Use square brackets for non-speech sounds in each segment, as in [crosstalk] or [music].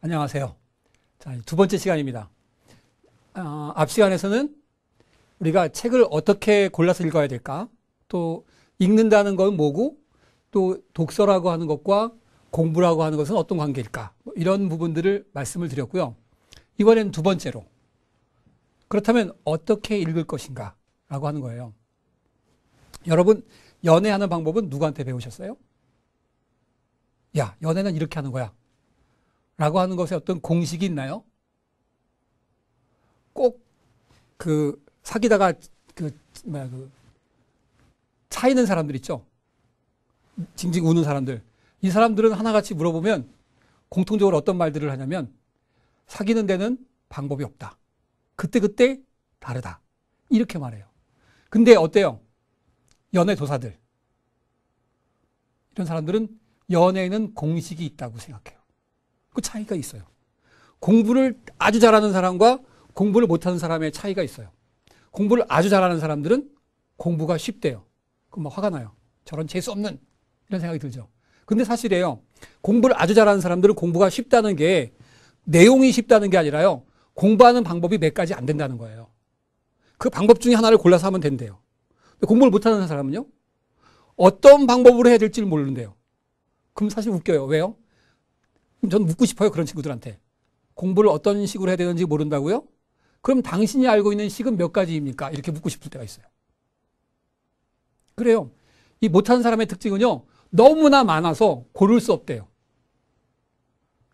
안녕하세요. 자, 두 번째 시간입니다. 아, 앞 시간에서는 우리가 책을 어떻게 골라서 읽어야 될까? 또 읽는다는 건 뭐고? 또 독서라고 하는 것과 공부라고 하는 것은 어떤 관계일까? 뭐 이런 부분들을 말씀을 드렸고요. 이번엔 두 번째로 그렇다면 어떻게 읽을 것인가? 라고 하는 거예요. 여러분 연애하는 방법은 누구한테 배우셨어요? 야 연애는 이렇게 하는 거야. 라고 하는 것에 어떤 공식이 있나요? 꼭 그 사귀다가 그, 뭐야, 그 차이는 사람들 있죠? 징징 우는 사람들. 이 사람들은 하나같이 물어보면 공통적으로 어떤 말들을 하냐면 사귀는 데는 방법이 없다. 그때그때 그때 다르다. 이렇게 말해요. 근데 어때요? 연애 도사들. 이런 사람들은 연애에는 공식이 있다고 생각해요. 그 차이가 있어요. 공부를 아주 잘하는 사람과 공부를 못하는 사람의 차이가 있어요. 공부를 아주 잘하는 사람들은 공부가 쉽대요. 그럼 막 화가 나요. 저런 재수 없는 이런 생각이 들죠. 근데 사실이에요. 공부를 아주 잘하는 사람들은 공부가 쉽다는 게 내용이 쉽다는 게 아니라요. 공부하는 방법이 몇 가지 안 된다는 거예요. 그 방법 중에 하나를 골라서 하면 된대요. 공부를 못하는 사람은요. 어떤 방법으로 해야 될지를 모르는데요. 그럼 사실 웃겨요. 왜요? 전 묻고 싶어요. 그런 친구들한테. 공부를 어떤 식으로 해야 되는지 모른다고요? 그럼 당신이 알고 있는 식은 몇 가지입니까? 이렇게 묻고 싶을 때가 있어요. 그래요. 이 못한 사람의 특징은요. 너무나 많아서 고를 수 없대요.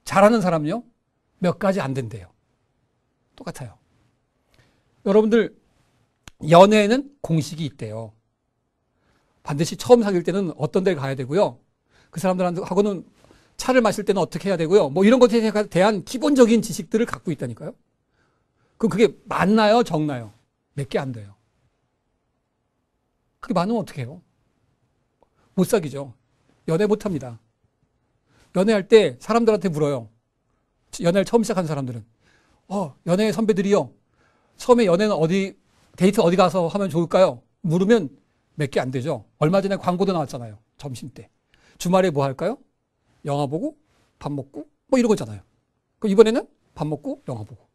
잘하는 사람요. 몇 가지 안 된대요. 똑같아요. 여러분들 연애에는 공식이 있대요. 반드시 처음 사귈 때는 어떤 데 가야 되고요. 그 사람들하고는 차를 마실 때는 어떻게 해야 되고요. 뭐 이런 것에 대한 기본적인 지식들을 갖고 있다니까요. 그럼 그게 맞나요? 적나요? 몇 개 안 돼요. 그게 많으면 어떻게 해요? 못 사귀죠. 연애 못 합니다. 연애할 때 사람들한테 물어요. 연애를 처음 시작한 사람들은. 어, 연애 선배들이요. 처음에 연애는 어디, 데이트 어디 가서 하면 좋을까요? 물으면 몇 개 안 되죠. 얼마 전에 광고도 나왔잖아요. 점심 때. 주말에 뭐 할까요? 영화 보고 밥 먹고 뭐 이런 거잖아요. 그 이번에는 밥 먹고 영화 보고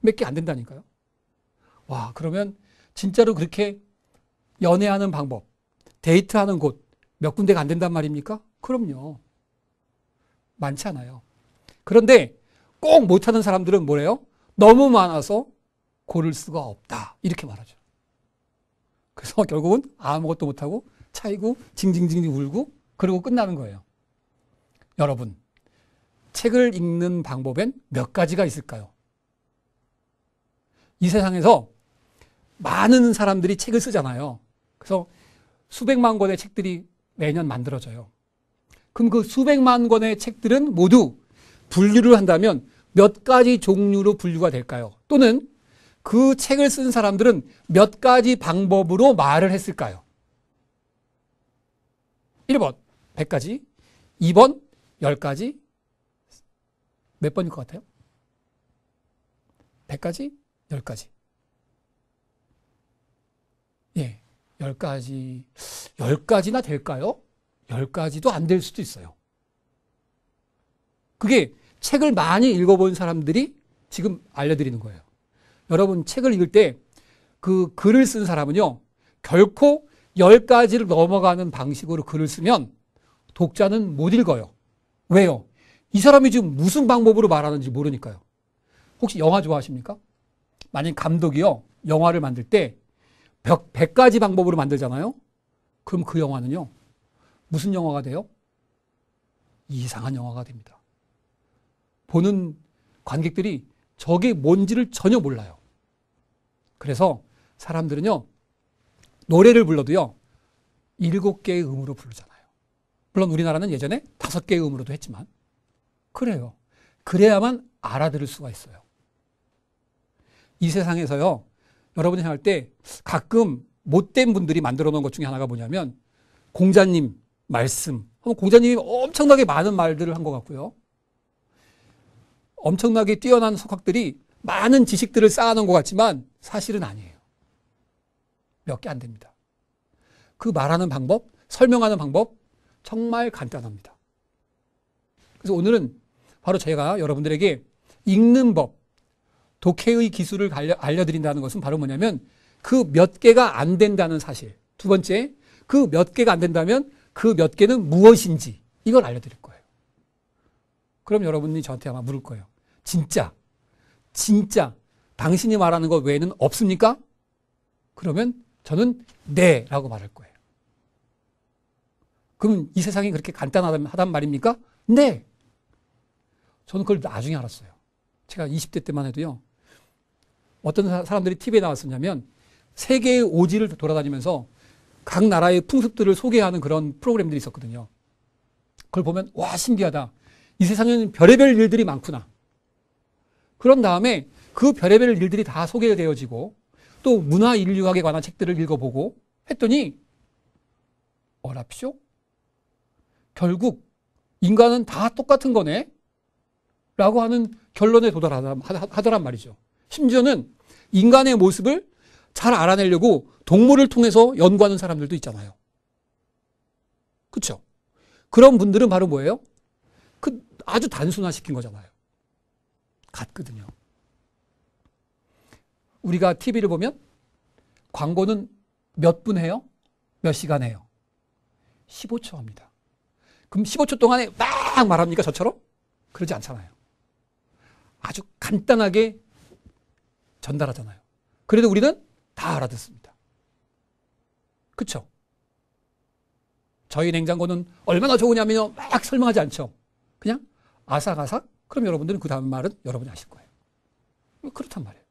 몇 개 안 된다니까요. 와 그러면 진짜로 그렇게 연애하는 방법, 데이트하는 곳 몇 군데가 안 된단 말입니까? 그럼요. 많지 않아요. 그런데 꼭 못하는 사람들은 뭐래요? 너무 많아서 고를 수가 없다. 이렇게 말하죠. 그래서 [laughs] 결국은 아무것도 못하고 차이고 징징징징 울고 그리고 끝나는 거예요. 여러분, 책을 읽는 방법엔 몇 가지가 있을까요? 이 세상에서 많은 사람들이 책을 쓰잖아요. 그래서 수백만 권의 책들이 매년 만들어져요. 그럼 그 수백만 권의 책들은 모두 분류를 한다면 몇 가지 종류로 분류가 될까요? 또는 그 책을 쓴 사람들은 몇 가지 방법으로 말을 했을까요? 1번 100가지, 2번 10가지? 몇 번일 것 같아요? 100가지? 10가지. 예. 10가지. 10가지나 될까요? 10가지도 안 될 수도 있어요. 그게 책을 많이 읽어본 사람들이 지금 알려드리는 거예요. 여러분, 책을 읽을 때 그 글을 쓴 사람은요, 결코 10가지를 넘어가는 방식으로 글을 쓰면 독자는 못 읽어요. 왜요? 이 사람이 지금 무슨 방법으로 말하는지 모르니까요. 혹시 영화 좋아하십니까? 만약 감독이요, 영화를 만들 때 100가지 방법으로 만들잖아요? 그럼 그 영화는요, 무슨 영화가 돼요? 이상한 영화가 됩니다. 보는 관객들이 저게 뭔지를 전혀 몰라요. 그래서 사람들은요, 노래를 불러도요, 일곱 개의 음으로 부르잖아요. 물론 우리나라는 예전에 다섯 개의 음으로도 했지만 그래요. 그래야만 알아들을 수가 있어요. 이 세상에서요. 여러분이 생각할 때 가끔 못된 분들이 만들어 놓은 것 중에 하나가 뭐냐면 공자님 말씀 공자님이 엄청나게 많은 말들을 한 것 같고요. 엄청나게 뛰어난 석학들이 많은 지식들을 쌓아놓은 것 같지만 사실은 아니에요. 몇 개 안 됩니다. 그 말하는 방법, 설명하는 방법 정말 간단합니다. 그래서 오늘은 바로 제가 여러분들에게 읽는 법, 독해의 기술을 알려, 드린다는 것은 바로 뭐냐면 그 몇 개가 안 된다는 사실. 두 번째, 그 몇 개가 안 된다면 그 몇 개는 무엇인지 이걸 알려드릴 거예요. 그럼 여러분이 저한테 아마 물을 거예요. 진짜, 진짜 당신이 말하는 것 외에는 없습니까? 그러면 저는 네 라고 말할 거예요. 그럼 이 세상이 그렇게 간단하단 말입니까? 네. 저는 그걸 나중에 알았어요. 제가 20대 때만 해도요. 어떤 사람들이 TV에 나왔었냐면 세계의 오지를 돌아다니면서 각 나라의 풍습들을 소개하는 그런 프로그램들이 있었거든요. 그걸 보면 와 신기하다. 이 세상에는 별의별 일들이 많구나. 그런 다음에 그 별의별 일들이 다 소개되어지고 또 문화 인류학에 관한 책들을 읽어보고 했더니 어랍쇼? 결국 인간은 다 똑같은 거네? 라고 하는 결론에 도달하더란 말이죠. 심지어는 인간의 모습을 잘 알아내려고 동물을 통해서 연구하는 사람들도 있잖아요. 그쵸 그런 분들은 바로 뭐예요? 그 아주 단순화시킨 거잖아요. 같거든요. 우리가 TV를 보면 광고는 몇 분 해요? 몇 시간 해요? 15초 합니다. 그럼 15초 동안에 막 말합니까? 저처럼? 그러지 않잖아요. 아주 간단하게 전달하잖아요. 그래도 우리는 다 알아듣습니다. 그쵸? 저희 냉장고는 얼마나 좋으냐면요. 막 설명하지 않죠. 그냥 아삭아삭? 그럼 여러분들은 그 다음 말은 여러분이 아실 거예요. 뭐 그렇단 말이에요.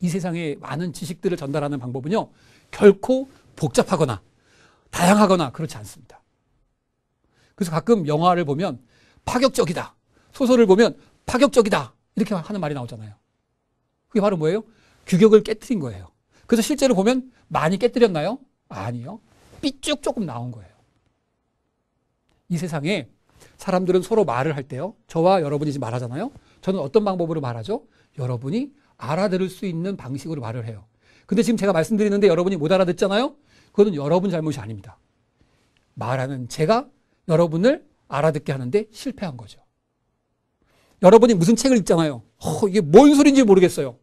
이세상에 많은 지식들을 전달하는 방법은요. 결코 복잡하거나 다양하거나 그렇지 않습니다. 그래서 가끔 영화를 보면 파격적이다. 소설을 보면 파격적이다. 이렇게 하는 말이 나오잖아요. 그게 바로 뭐예요? 규격을 깨뜨린 거예요. 그래서 실제로 보면 많이 깨뜨렸나요? 아니요. 삐쭉 조금 나온 거예요. 이 세상에 사람들은 서로 말을 할 때요. 저와 여러분이 지금 말하잖아요. 저는 어떤 방법으로 말하죠? 여러분이 알아들을 수 있는 방식으로 말을 해요. 근데 지금 제가 말씀드리는데 여러분이 못 알아듣잖아요? 그거는 여러분 잘못이 아닙니다. 말하는 제가 여러분을 알아듣게 하는데 실패한 거죠. 여러분이 무슨 책을 읽잖아요. 어, 이게 뭔소리인지 모르겠어요.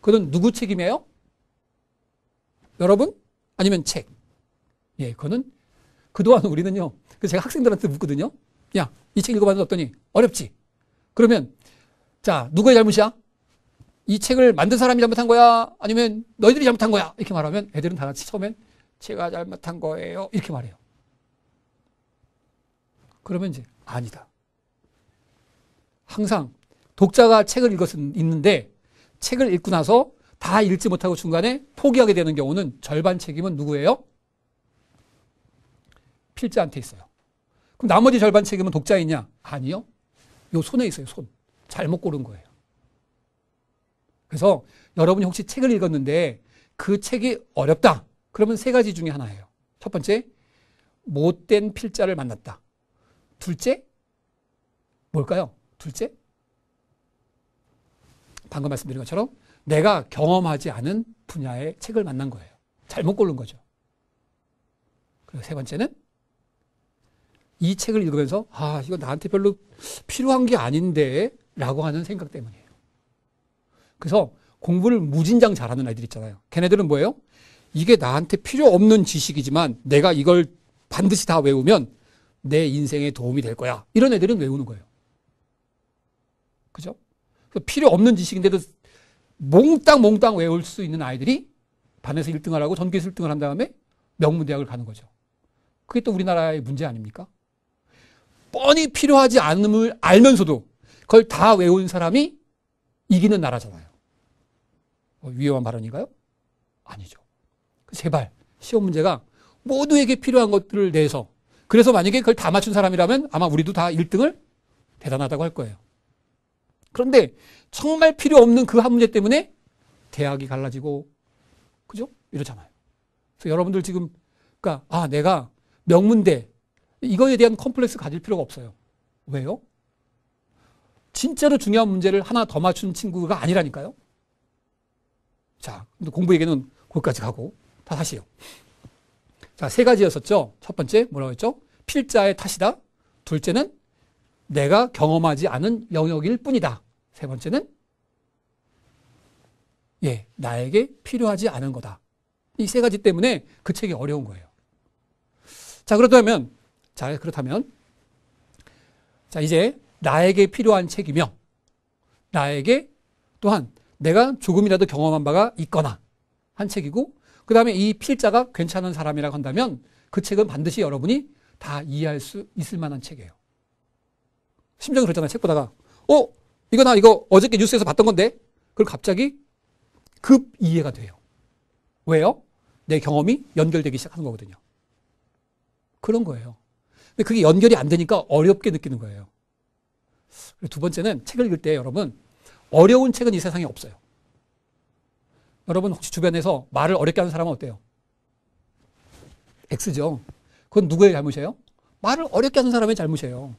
그건 누구 책임이에요? 여러분? 아니면 책? 예, 그거는 그동안 우리는요. 그 제가 학생들한테 묻거든요. 야, 이 책 읽어봤는데 어떠니? 어렵지? 그러면 자, 누구의 잘못이야? 이 책을 만든 사람이 잘못한 거야? 아니면 너희들이 잘못한 거야? 이렇게 말하면 애들은 다 같이 처음엔 제가 잘못한 거예요. 이렇게 말해요. 그러면 이제 아니다. 항상 독자가 책을 읽었은 있는데 책을 읽고 나서 다 읽지 못하고 중간에 포기하게 되는 경우는 절반 책임은 누구예요? 필자한테 있어요. 그럼 나머지 절반 책임은 독자이냐? 아니요. 요 손에 있어요, 손. 잘못 고른 거예요. 그래서 여러분이 혹시 책을 읽었는데 그 책이 어렵다. 그러면 세 가지 중에 하나예요. 첫 번째, 못된 필자를 만났다. 둘째, 뭘까요? 둘째, 방금 말씀드린 것처럼 내가 경험하지 않은 분야의 책을 만난 거예요. 잘못 고른 거죠. 그리고 세 번째는 이 책을 읽으면서 아, 이거 나한테 별로 필요한 게 아닌데 라고 하는 생각 때문이에요. 그래서 공부를 무진장 잘하는 아이들 있잖아요. 걔네들은 뭐예요? 이게 나한테 필요 없는 지식이지만 내가 이걸 반드시 다 외우면 내 인생에 도움이 될 거야. 이런 애들은 외우는 거예요. 그죠? 필요 없는 지식인데도 몽땅 몽땅 외울 수 있는 아이들이 반에서 1등을 하고 전교에서 1등을 한 다음에 명문대학을 가는 거죠. 그게 또 우리나라의 문제 아닙니까? 뻔히 필요하지 않음을 알면서도 그걸 다 외운 사람이 이기는 나라잖아요. 어, 위험한 발언인가요? 아니죠. 그 제발 시험 문제가 모두에게 필요한 것들을 내서 그래서 만약에 그걸 다 맞춘 사람이라면 아마 우리도 다 1등을 대단하다고 할 거예요. 그런데 정말 필요 없는 그 한 문제 때문에 대학이 갈라지고 그죠? 이러잖아요. 그래서 여러분들 지금 그러니까 아 내가 명문대 이거에 대한 컴플렉스 가질 필요가 없어요. 왜요? 진짜로 중요한 문제를 하나 더 맞춘 친구가 아니라니까요. 자, 근데 공부 얘기는 거기까지 가고 다 다시요. 자, 세 가지였었죠. 첫 번째 뭐라고 했죠? 필자의 탓이다. 둘째는 내가 경험하지 않은 영역일 뿐이다. 세 번째는 예, 나에게 필요하지 않은 거다. 이 세 가지 때문에 그 책이 어려운 거예요. 자, 그렇다면 자, 그렇다면 자, 이제 나에게 필요한 책이며 나에게 또한 내가 조금이라도 경험한 바가 있거나 한 책이고 그 다음에 이 필자가 괜찮은 사람이라고 한다면 그 책은 반드시 여러분이 다 이해할 수 있을 만한 책이에요. 심정이 그렇잖아요. 책 보다가. 어? 이거 나 이거 어저께 뉴스에서 봤던 건데? 그걸 갑자기 급 이해가 돼요. 왜요? 내 경험이 연결되기 시작하는 거거든요. 그런 거예요. 근데 그게 연결이 안 되니까 어렵게 느끼는 거예요. 두 번째는 책을 읽을 때 여러분 어려운 책은 이 세상에 없어요. 여러분 혹시 주변에서 말을 어렵게 하는 사람은 어때요? X죠. 그건 누구의 잘못이에요? 말을 어렵게 하는 사람의 잘못이에요.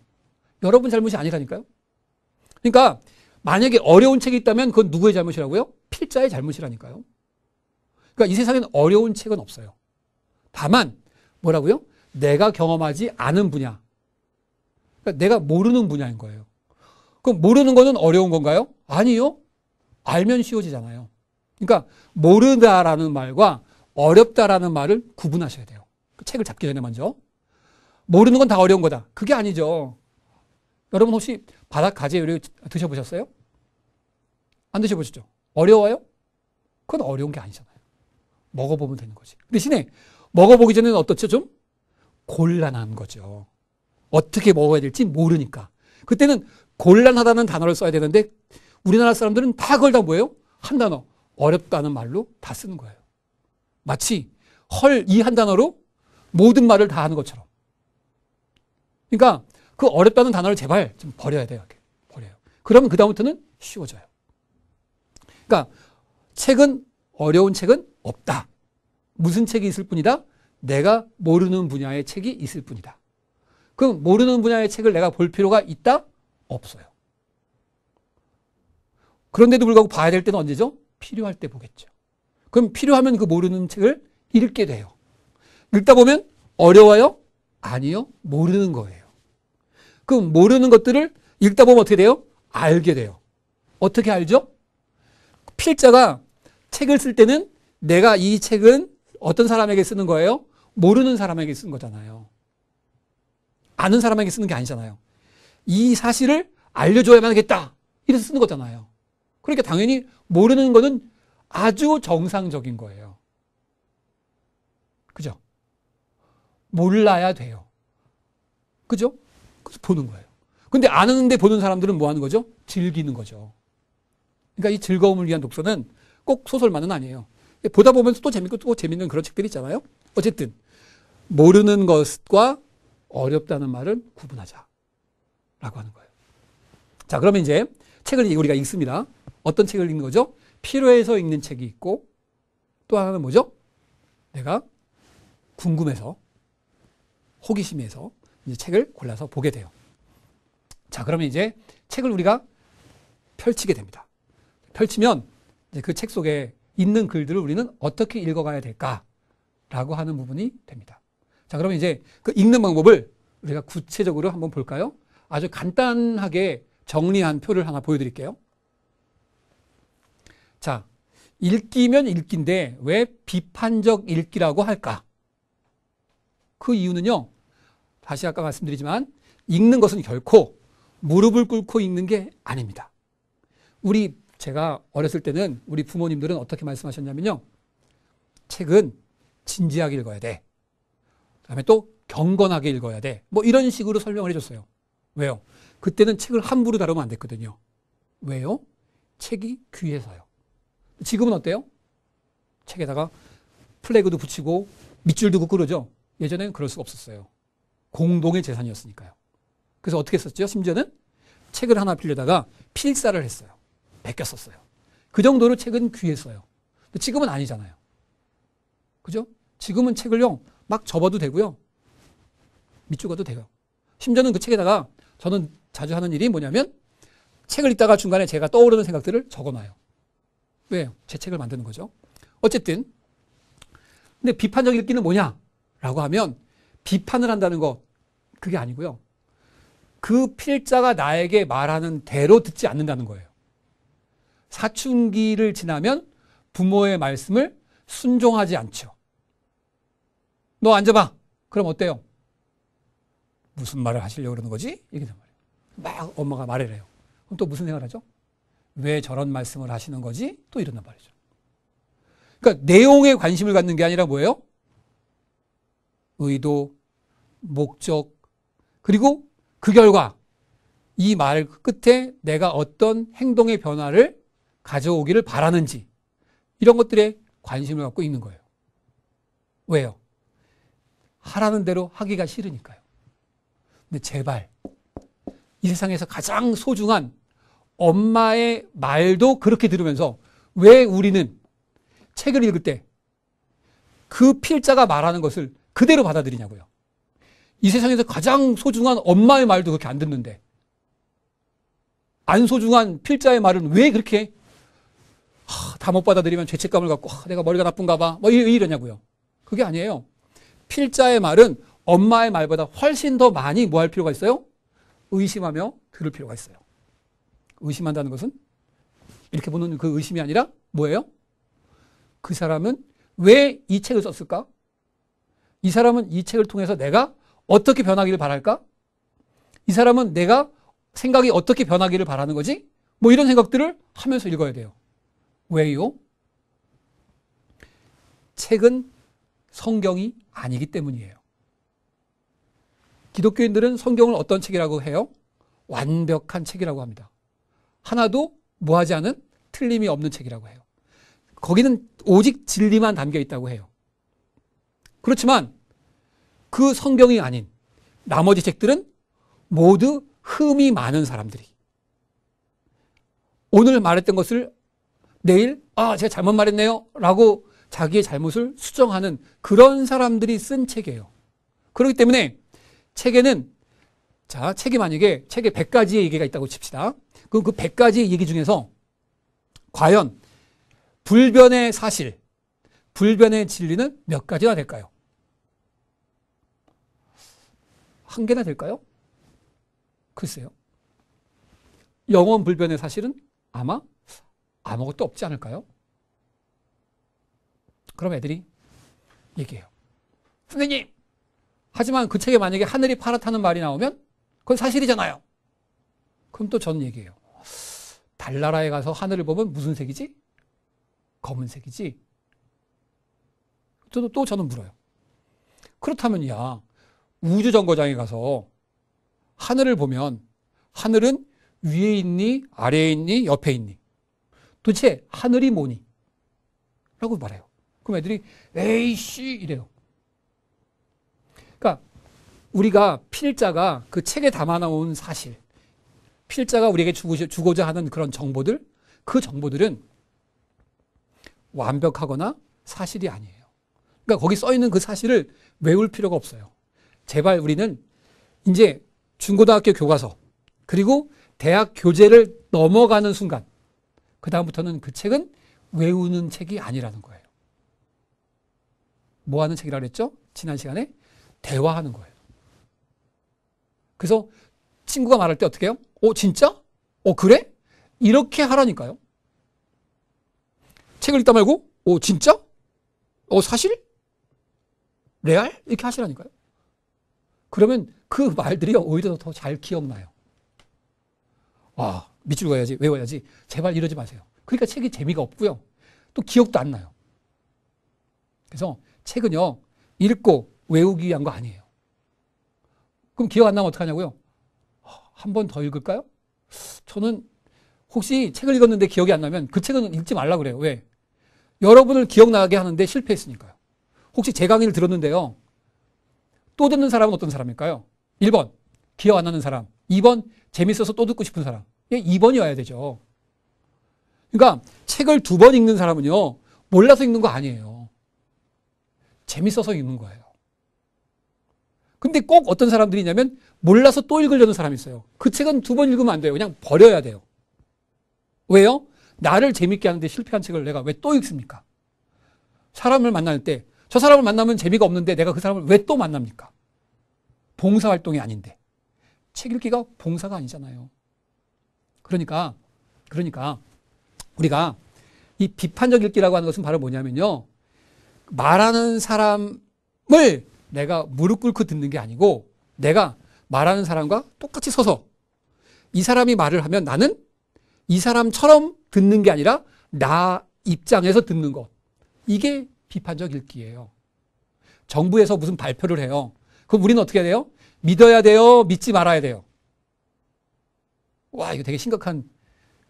여러분 잘못이 아니라니까요. 그러니까 만약에 어려운 책이 있다면 그건 누구의 잘못이라고요? 필자의 잘못이라니까요. 그러니까 이 세상엔 어려운 책은 없어요. 다만 뭐라고요? 내가 경험하지 않은 분야. 그러니까 내가 모르는 분야인 거예요. 그럼 모르는 거는 어려운 건가요? 아니요. 알면 쉬워지잖아요. 그러니까 모르다라는 말과 어렵다라는 말을 구분하셔야 돼요. 그 책을 잡기 전에 먼저. 모르는 건 다 어려운 거다. 그게 아니죠. 여러분 혹시 바닥 가재 요리 드셔보셨어요? 안 드셔보셨죠? 어려워요? 그건 어려운 게 아니잖아요. 먹어보면 되는 거지. 대신에 먹어보기 전에는 어떻죠? 좀 곤란한 거죠. 어떻게 먹어야 될지 모르니까. 그때는 곤란하다는 단어를 써야 되는데 우리나라 사람들은 다 그걸 다 뭐예요? 한 단어. 어렵다는 말로 다 쓰는 거예요. 마치 헐 이 한 단어로 모든 말을 다 하는 것처럼. 그러니까 그 어렵다는 단어를 제발 좀 버려야 돼요. 버려요. 그러면 그다음부터는 쉬워져요. 그러니까 책은 어려운 책은 없다. 무슨 책이 있을 뿐이다? 내가 모르는 분야의 책이 있을 뿐이다. 그럼 모르는 분야의 책을 내가 볼 필요가 있다? 없어요. 그런데도 불구하고 봐야 될 때는 언제죠? 필요할 때 보겠죠. 그럼 필요하면 그 모르는 책을 읽게 돼요. 읽다 보면 어려워요? 아니요. 모르는 거예요. 그럼 모르는 것들을 읽다 보면 어떻게 돼요? 알게 돼요. 어떻게 알죠? 필자가 책을 쓸 때는 내가 이 책은 어떤 사람에게 쓰는 거예요? 모르는 사람에게 쓴 거잖아요. 아는 사람에게 쓰는 게 아니잖아요. 이 사실을 알려줘야만 하겠다. 이래서 쓰는 거잖아요. 그러니까 당연히 모르는 것은 아주 정상적인 거예요. 그죠? 몰라야 돼요. 그죠? 그래서 보는 거예요. 근데 아는데 보는 사람들은 뭐 하는 거죠? 즐기는 거죠. 그러니까 이 즐거움을 위한 독서는 꼭 소설만은 아니에요. 보다 보면서 또 재밌고 또 재밌는 그런 책들이 있잖아요. 어쨌든 모르는 것과 어렵다는 말을 구분하자 라고 하는 거예요. 자 그러면 이제 책을 우리가 읽습니다. 어떤 책을 읽는 거죠? 필요해서 읽는 책이 있고 또 하나는 뭐죠? 내가 궁금해서 호기심에서 이제 책을 골라서 보게 돼요. 자, 그러면 이제 책을 우리가 펼치게 됩니다. 펼치면 이제 그책 속에 있는 글들을 우리는 어떻게 읽어가야 될까라고 하는 부분이 됩니다. 자, 그러면 이제 그 읽는 방법을 우리가 구체적으로 한번 볼까요? 아주 간단하게 정리한 표를 하나 보여드릴게요. 자, 읽기면 읽기인데 왜 비판적 읽기라고 할까? 그 이유는요. 다시 아까 말씀드리지만 읽는 것은 결코 무릎을 꿇고 읽는 게 아닙니다. 우리 제가 어렸을 때는 우리 부모님들은 어떻게 말씀하셨냐면요. 책은 진지하게 읽어야 돼. 그다음에 또 경건하게 읽어야 돼. 뭐 이런 식으로 설명을 해줬어요. 왜요? 그때는 책을 함부로 다루면 안 됐거든요. 왜요? 책이 귀해서요. 지금은 어때요? 책에다가 플래그도 붙이고 밑줄 두고 그 그러죠. 예전에는 그럴 수가 없었어요. 공동의 재산이었으니까요. 그래서 어떻게 했었죠 심지어는 책을 하나 빌려다가 필사를 했어요. 베꼈었어요. 그 정도로 책은 귀했어요. 근데 지금은 아니잖아요. 그죠? 지금은 책을요, 막 접어도 되고요. 밑줄어도 돼요. 심지어는 그 책에다가 저는 자주 하는 일이 뭐냐면 책을 읽다가 중간에 제가 떠오르는 생각들을 적어놔요. 왜? 재책을 만드는 거죠. 어쨌든 근데 비판적 읽기는 뭐냐? 라고 하면 비판을 한다는 거 그게 아니고요. 그 필자가 나에게 말하는 대로 듣지 않는다는 거예요. 사춘기를 지나면 부모의 말씀을 순종하지 않죠. 너 앉아봐. 그럼 어때요? 무슨 말을 하시려고 그러는 거지? 이게 렇 말이에요. 막 엄마가 말을 해요. 그럼 또 무슨 생각을 하죠? 왜 저런 말씀을 하시는 거지? 또 이런단 말이죠. 그러니까 내용에 관심을 갖는 게 아니라 뭐예요? 의도, 목적, 그리고 그 결과 이 말 끝에 내가 어떤 행동의 변화를 가져오기를 바라는지 이런 것들에 관심을 갖고 있는 거예요. 왜요? 하라는 대로 하기가 싫으니까요. 근데 제발 이 세상에서 가장 소중한 엄마의 말도 그렇게 들으면서 왜 우리는 책을 읽을 때 그 필자가 말하는 것을 그대로 받아들이냐고요. 이 세상에서 가장 소중한 엄마의 말도 그렇게 안 듣는데 안 소중한 필자의 말은 왜 그렇게 다 못 받아들이면 죄책감을 갖고 하, 내가 머리가 나쁜가 봐. 뭐 이러냐고요. 그게 아니에요. 필자의 말은 엄마의 말보다 훨씬 더 많이 뭐 할 필요가 있어요? 의심하며 들을 필요가 있어요. 의심한다는 것은 이렇게 보는 그 의심이 아니라 뭐예요? 그 사람은 왜 이 책을 썼을까? 이 사람은 이 책을 통해서 내가 어떻게 변하기를 바랄까? 이 사람은 내가 생각이 어떻게 변하기를 바라는 거지? 뭐 이런 생각들을 하면서 읽어야 돼요. 왜요? 책은 성경이 아니기 때문이에요. 기독교인들은 성경을 어떤 책이라고 해요? 완벽한 책이라고 합니다. 하나도 뭐하지 않은 틀림이 없는 책이라고 해요. 거기는 오직 진리만 담겨 있다고 해요. 그렇지만 그 성경이 아닌 나머지 책들은 모두 흠이 많은 사람들이 오늘 말했던 것을 내일 아 제가 잘못 말했네요 라고 자기의 잘못을 수정하는 그런 사람들이 쓴 책이에요. 그렇기 때문에 책에는 자 책이 만약에 책에 100가지의 얘기가 있다고 칩시다. 그, 그 100가지 얘기 중에서 과연 불변의 사실, 불변의 진리는 몇 가지나 될까요? 한 개나 될까요? 글쎄요. 영원 불변의 사실은 아마 아무것도 없지 않을까요? 그럼 애들이 얘기해요. 선생님! 하지만 그 책에 만약에 하늘이 파랗다는 말이 나오면 그건 사실이잖아요. 그럼 또 저는 얘기해요. 달나라에 가서 하늘을 보면 무슨 색이지? 검은색이지? 또, 또 저는 물어요. 그렇다면야 우주정거장에 가서 하늘을 보면 하늘은 위에 있니? 아래에 있니? 옆에 있니? 도대체 하늘이 뭐니? 라고 말해요. 그럼 애들이 에이씨 이래요. 그러니까 우리가 필자가 그 책에 담아놓은 사실 필자가 우리에게 주고자 하는 그런 정보들, 그 정보들은 완벽하거나 사실이 아니에요. 그러니까 거기 써 있는 그 사실을 외울 필요가 없어요. 제발 우리는 이제 중고등학교 교과서 그리고 대학 교재를 넘어가는 순간 그다음부터는 그 책은 외우는 책이 아니라는 거예요. 뭐 하는 책이라 그랬죠? 지난 시간에 대화하는 거예요. 그래서 친구가 말할 때 어떻게 해요? 어, 진짜? 어, 그래? 이렇게 하라니까요. 책을 읽다 말고, 어, 진짜? 어, 사실? 레알? 이렇게 하시라니까요. 그러면 그 말들이 오히려 더 잘 기억나요. 아, 밑줄 가야지, 외워야지. 제발 이러지 마세요. 그러니까 책이 재미가 없고요. 또 기억도 안 나요. 그래서 책은요, 읽고 외우기 위한 거 아니에요. 그럼 기억 안 나면 어떡하냐고요? 한번더 읽을까요? 저는 혹시 책을 읽었는데 기억이 안 나면 그 책은 읽지 말라 그래요. 왜? 여러분을 기억나게 하는데 실패했으니까요. 혹시 제 강의를 들었는데요. 또 듣는 사람은 어떤 사람일까요? 1번, 기억 안 나는 사람. 2번, 재밌어서 또 듣고 싶은 사람. 2번이 예, 와야 되죠. 그러니까 책을 두 번 읽는 사람은요. 몰라서 읽는 거 아니에요. 재밌어서 읽는 거예요. 근데 꼭 어떤 사람들이냐면 몰라서 또 읽으려는 사람이 있어요. 그 책은 두 번 읽으면 안 돼요. 그냥 버려야 돼요. 왜요? 나를 재밌게 하는데 실패한 책을 내가 왜 또 읽습니까? 사람을 만날 때 저 사람을 만나면 재미가 없는데 내가 그 사람을 왜 또 만납니까? 봉사활동이 아닌데. 책 읽기가 봉사가 아니잖아요. 그러니까, 그러니까 우리가 이 비판적 읽기라고 하는 것은 바로 뭐냐면요. 말하는 사람을 내가 무릎 꿇고 듣는 게 아니고 내가 말하는 사람과 똑같이 서서 이 사람이 말을 하면 나는 이 사람처럼 듣는 게 아니라 나 입장에서 듣는 것. 이게 비판적 읽기예요. 정부에서 무슨 발표를 해요. 그럼 우리는 어떻게 해야 돼요? 믿어야 돼요? 믿지 말아야 돼요? 와, 이거 되게 심각한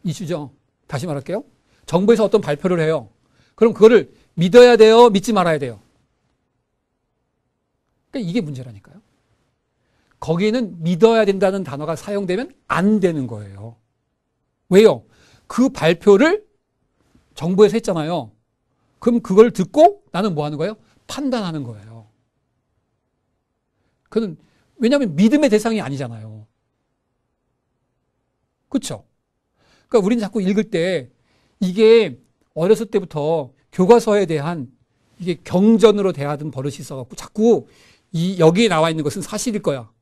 이슈죠. 다시 말할게요. 정부에서 어떤 발표를 해요. 그럼 그거를 믿어야 돼요? 믿지 말아야 돼요? 그러니까 이게 문제라니까요. 거기에는 믿어야 된다는 단어가 사용되면 안 되는 거예요. 왜요? 그 발표를 정부에서 했잖아요. 그럼 그걸 듣고 나는 뭐 하는 거예요? 판단하는 거예요. 그는 왜냐하면 믿음의 대상이 아니잖아요. 그렇죠? 그러니까 우리는 자꾸 읽을 때 이게 어렸을 때부터 교과서에 대한 이게 경전으로 대하던 버릇이 있어갖고 자꾸 이 여기에 나와 있는 것은 사실일 거야.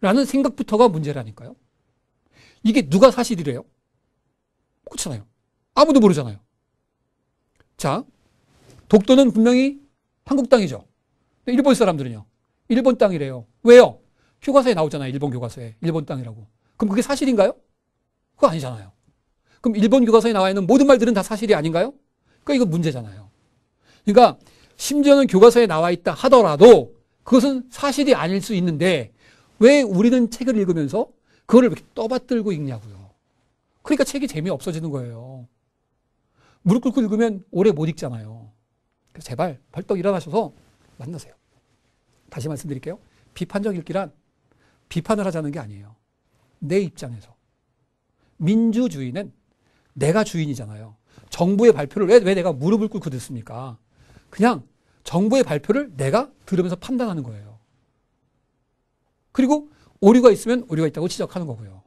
라는 생각부터가 문제라니까요. 이게 누가 사실이래요? 그렇잖아요. 아무도 모르잖아요. 자, 독도는 분명히 한국 땅이죠. 일본 사람들은요. 일본 땅이래요. 왜요? 교과서에 나오잖아요. 일본 교과서에. 일본 땅이라고. 그럼 그게 사실인가요? 그거 아니잖아요. 그럼 일본 교과서에 나와 있는 모든 말들은 다 사실이 아닌가요? 그러니까 이거 문제잖아요. 그러니까 심지어는 교과서에 나와 있다 하더라도 그것은 사실이 아닐 수 있는데 왜 우리는 책을 읽으면서 그거를 이렇게 떠받들고 읽냐고요. 그러니까 책이 재미없어지는 거예요. 무릎 꿇고 읽으면 오래 못 읽잖아요. 그래서 제발 벌떡 일어나셔서 만나세요. 다시 말씀드릴게요. 비판적 읽기란 비판을 하자는 게 아니에요. 내 입장에서. 민주주의는 내가 주인이잖아요. 정부의 발표를 왜, 왜 내가 무릎을 꿇고 듣습니까? 그냥 정부의 발표를 내가 들으면서 판단하는 거예요. 그리고 오류가 있으면 오류가 있다고 지적하는 거고요.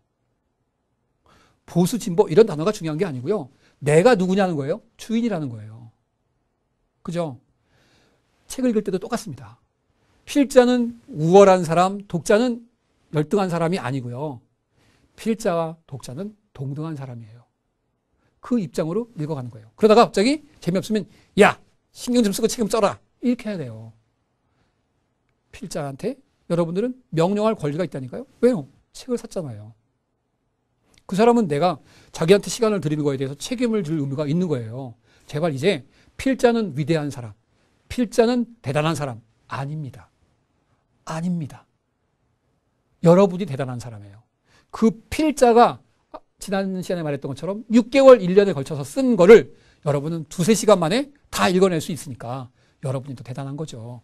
보수 진보 이런 단어가 중요한 게 아니고요. 내가 누구냐는 거예요. 주인이라는 거예요. 그죠? 책을 읽을 때도 똑같습니다. 필자는 우월한 사람, 독자는 열등한 사람이 아니고요. 필자와 독자는 동등한 사람이에요. 그 입장으로 읽어가는 거예요. 그러다가 갑자기 재미없으면 야 신경 좀 쓰고 책임 져라 이렇게 해야 돼요. 필자한테 여러분들은 명령할 권리가 있다니까요. 왜요? 책을 샀잖아요. 그 사람은 내가 자기한테 시간을 드리는 거에 대해서 책임을 질 의무가 있는 거예요. 제발 이제 필자는 위대한 사람, 필자는 대단한 사람 아닙니다. 아닙니다. 여러분이 대단한 사람이에요. 그 필자가 지난 시간에 말했던 것처럼 6개월, 1년에 걸쳐서 쓴 거를 여러분은 두세 시간 만에 다 읽어낼 수 있으니까 여러분이 더 대단한 거죠.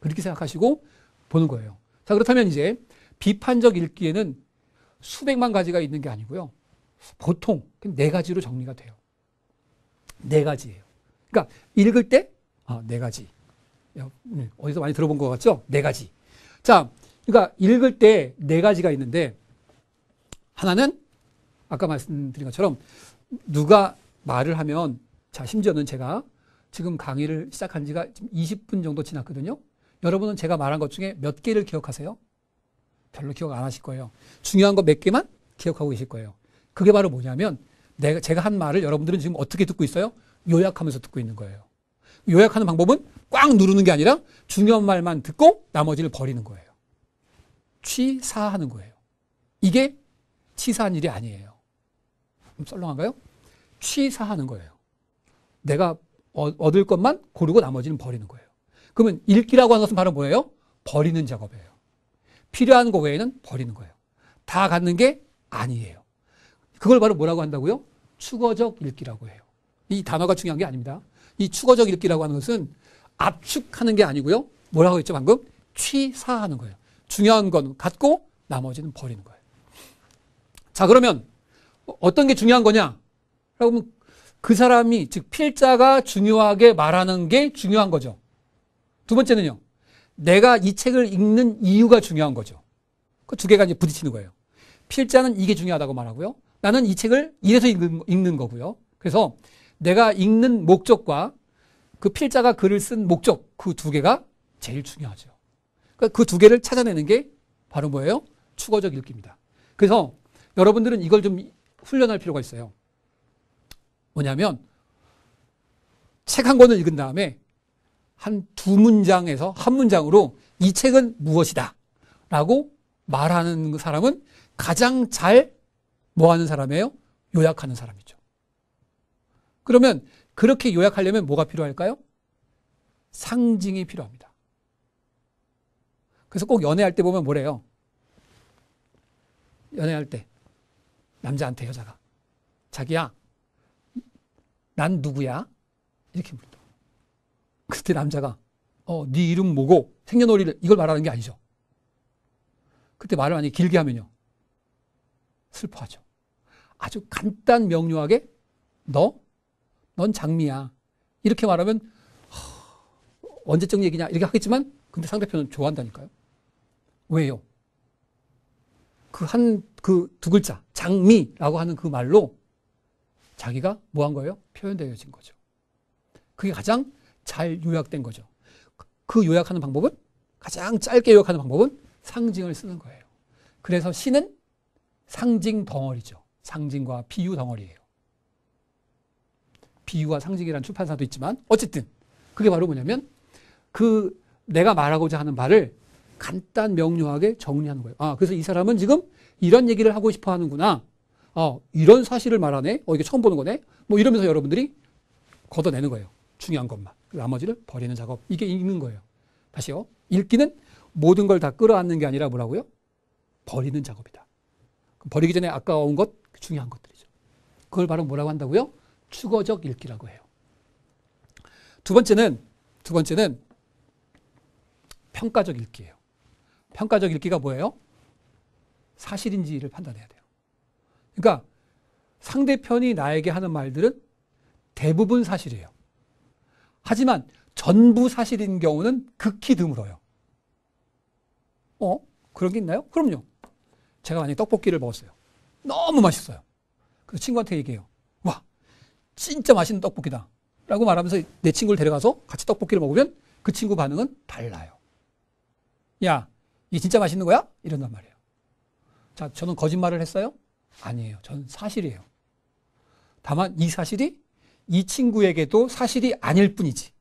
그렇게 생각하시고 보는 거예요. 자, 그렇다면 이제 비판적 읽기에는 수백만 가지가 있는 게 아니고요. 보통 네 가지로 정리가 돼요. 네 가지예요. 그러니까 읽을 때, 아, 네 가지. 음, 어디서 많이 들어본 것 같죠? 네 가지. 자, 그러니까 읽을 때 네 가지가 있는데, 하나는 아까 말씀드린 것처럼 누가 말을 하면, 자, 심지어는 제가 지금 강의를 시작한 지가 지금 20분 정도 지났거든요. 여러분은 제가 말한 것 중에 몇 개를 기억하세요? 별로 기억 안 하실 거예요. 중요한 거 몇 개만 기억하고 계실 거예요. 그게 바로 뭐냐면 내가 제가 한 말을 여러분들은 지금 어떻게 듣고 있어요? 요약하면서 듣고 있는 거예요. 요약하는 방법은 꽉 누르는 게 아니라 중요한 말만 듣고 나머지를 버리는 거예요. 취사하는 거예요. 이게 취사한 일이 아니에요. 썰렁한가요? 취사하는 거예요. 내가 얻을 것만 고르고 나머지는 버리는 거예요. 그러면 읽기라고 하는 것은 바로 뭐예요? 버리는 작업이에요. 필요한 거 외에는 버리는 거예요. 다 갖는 게 아니에요. 그걸 바로 뭐라고 한다고요? 추거적 읽기라고 해요. 이 단어가 중요한 게 아닙니다. 이 추거적 읽기라고 하는 것은 압축하는 게 아니고요. 뭐라고 했죠, 방금? 취사하는 거예요. 중요한 건 갖고 나머지는 버리는 거예요. 자, 그러면 어떤 게 중요한 거냐? 그러면그 사람이, 즉, 필자가 중요하게 말하는 게 중요한 거죠. 두 번째는요. 내가 이 책을 읽는 이유가 중요한 거죠. 그 두 개가 이제 부딪히는 거예요. 필자는 이게 중요하다고 말하고요. 나는 이 책을 이래서 읽는, 읽는 거고요. 그래서 내가 읽는 목적과 그 필자가 글을 쓴 목적 그 두 개가 제일 중요하죠. 그두 그러니까 그 개를 찾아내는 게 바로 뭐예요? 추가적 읽기입니다. 그래서 여러분들은 이걸 좀 훈련할 필요가 있어요. 뭐냐면 책 한 권을 읽은 다음에 한두 문장에서 한 문장으로 이 책은 무엇이다 라고 말하는 사람은 가장 잘 뭐 하는 사람이에요? 요약하는 사람이죠. 그러면 그렇게 요약하려면 뭐가 필요할까요? 상징이 필요합니다. 그래서 꼭 연애할 때 보면 뭐래요? 연애할 때 남자한테 여자가 자기야 난 누구야? 이렇게 물어. 그때 남자가 어, 네 이름 뭐고 생년월일 이걸 말하는 게 아니죠. 그때 말을 만약 길게 하면요. 슬퍼하죠. 아주 간단 명료하게 너, 넌 장미야. 이렇게 말하면 언제적 얘기냐 이렇게 하겠지만 근데 상대편은 좋아한다니까요. 왜요? 그 한 그 두 글자 장미라고 하는 그 말로 자기가 뭐 한 거예요? 표현되어진 거죠. 그게 가장 잘 요약된 거죠. 그 요약하는 방법은 가장 짧게 요약하는 방법은 상징을 쓰는 거예요. 그래서 시는 상징 덩어리죠. 상징과 비유 덩어리예요. 비유와 상징이라는 출판사도 있지만 어쨌든 그게 바로 뭐냐면 그 내가 말하고자 하는 말을 간단 명료하게 정리하는 거예요. 아, 그래서 이 사람은 지금 이런 얘기를 하고 싶어 하는구나. 어, 이런 사실을 말하네. 어, 이게 처음 보는 거네. 뭐 이러면서 여러분들이 걷어내는 거예요. 중요한 것만. 나머지를 버리는 작업. 이게 읽는 거예요. 다시요. 읽기는 모든 걸 다 끌어안는 게 아니라 뭐라고요? 버리는 작업이다. 버리기 전에 아까운 것, 그 중요한 것들이죠. 그걸 바로 뭐라고 한다고요? 추거적 읽기라고 해요. 두 번째는, 두 번째는 평가적 읽기예요. 평가적 읽기가 뭐예요? 사실인지를 판단해야 돼요. 그러니까 상대편이 나에게 하는 말들은 대부분 사실이에요. 하지만 전부 사실인 경우는 극히 드물어요. 어? 그런 게 있나요? 그럼요. 제가 만약에 떡볶이를 먹었어요. 너무 맛있어요. 그래서 친구한테 얘기해요. 와, 진짜 맛있는 떡볶이다. 라고 말하면서 내 친구를 데려가서 같이 떡볶이를 먹으면 그 친구 반응은 달라요. 야, 이게 진짜 맛있는 거야? 이런단 말이에요. 자, 저는 거짓말을 했어요? 아니에요. 저는 사실이에요. 다만 이 사실이 이 친구에게도 사실이 아닐 뿐이지.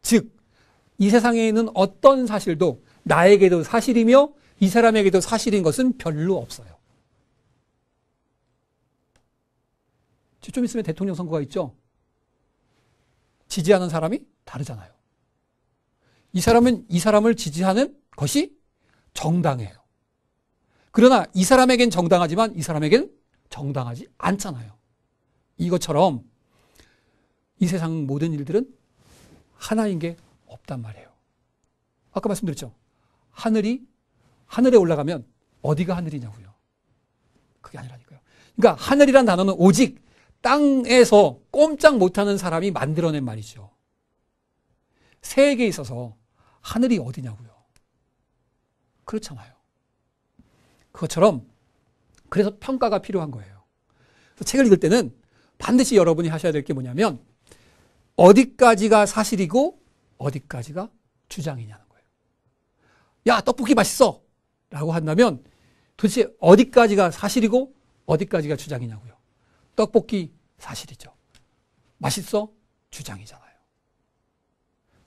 즉, 이 세상에 있는 어떤 사실도 나에게도 사실이며 이 사람에게도 사실인 것은 별로 없어요. 좀 있으면 대통령 선거가 있죠. 지지하는 사람이 다르잖아요. 이 사람은 이 사람을 지지하는 것이 정당해요. 그러나 이 사람에겐 정당하지만 이 사람에겐 정당하지 않잖아요. 이것처럼 이 세상 모든 일들은 하나인 게 없단 말이에요. 아까 말씀드렸죠. 하늘이 하늘에 올라가면 어디가 하늘이냐고요. 그게 아니라니까요. 그러니까 하늘이란 단어는 오직 땅에서 꼼짝 못하는 사람이 만들어낸 말이죠. 세계에 있어서 하늘이 어디냐고요. 그렇잖아요. 그것처럼 그래서 평가가 필요한 거예요. 책을 읽을 때는 반드시 여러분이 하셔야 될 게 뭐냐면 어디까지가 사실이고 어디까지가 주장이냐는 거예요. 야, 떡볶이 맛있어! 라고 한다면 도대체 어디까지가 사실이고 어디까지가 주장이냐고요. 떡볶이 사실이죠. 맛있어? 주장이잖아요.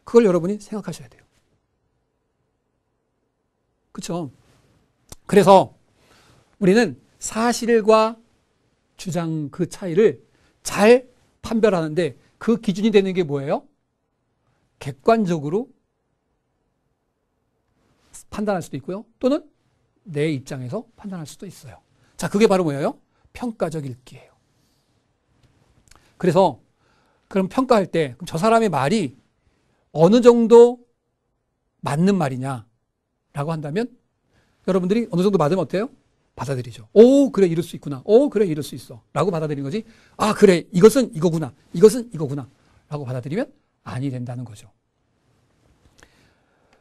그걸 여러분이 생각하셔야 돼요. 그쵸 그래서 우리는 사실과 주장 그 차이를 잘 판별하는데 그 기준이 되는 게 뭐예요? 객관적으로 판단할 수도 있고요. 또는 내 입장에서 판단할 수도 있어요. 자, 그게 바로 뭐예요? 평가적 읽기예요. 그래서 그럼 평가할 때 저 사람의 말이 어느 정도 맞는 말이냐라고 한다면 여러분들이 어느 정도 맞으면 어때요? 받아들이죠. 오, 그래, 이럴 수 있구나. 오, 그래, 이럴 수 있어. 라고 받아들이는 거지. 아, 그래, 이것은 이거구나. 이것은 이거구나. 라고 받아들이면 아니 된다는 거죠.